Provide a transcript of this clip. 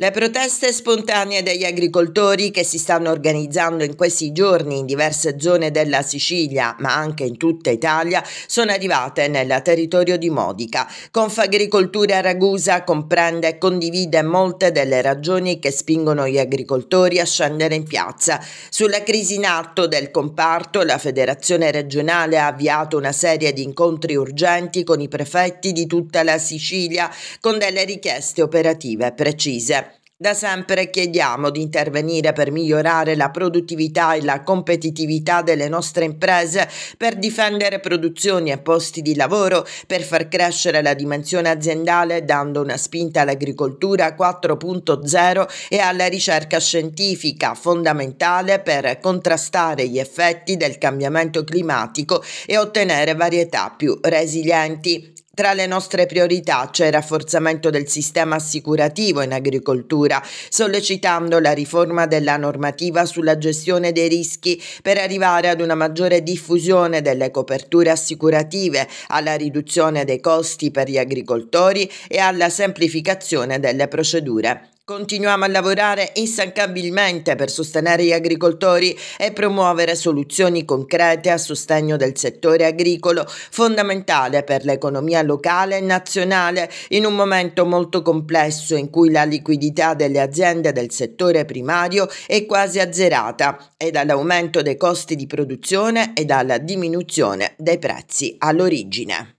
Le proteste spontanee degli agricoltori che si stanno organizzando in questi giorni in diverse zone della Sicilia, ma anche in tutta Italia, sono arrivate nel territorio di Modica. Confagricoltura Ragusa comprende e condivide molte delle ragioni che spingono gli agricoltori a scendere in piazza. Sulla crisi in atto del comparto, la Federazione regionale ha avviato una serie di incontri urgenti con i prefetti di tutta la Sicilia con delle richieste operative precise. Da sempre chiediamo di intervenire per migliorare la produttività e la competitività delle nostre imprese, per difendere produzioni e posti di lavoro, per far crescere la dimensione aziendale dando una spinta all'agricoltura 4.0 e alla ricerca scientifica, fondamentale per contrastare gli effetti del cambiamento climatico e ottenere varietà più resilienti. Tra le nostre priorità c'è il rafforzamento del sistema assicurativo in agricoltura, sollecitando la riforma della normativa sulla gestione dei rischi per arrivare ad una maggiore diffusione delle coperture assicurative, alla riduzione dei costi per gli agricoltori e alla semplificazione delle procedure. Continuiamo a lavorare instancabilmente per sostenere gli agricoltori e promuovere soluzioni concrete a sostegno del settore agricolo, fondamentale per l'economia locale e nazionale, in un momento molto complesso in cui la liquidità delle aziende del settore primario è quasi azzerata e dall'aumento dei costi di produzione e dalla diminuzione dei prezzi all'origine.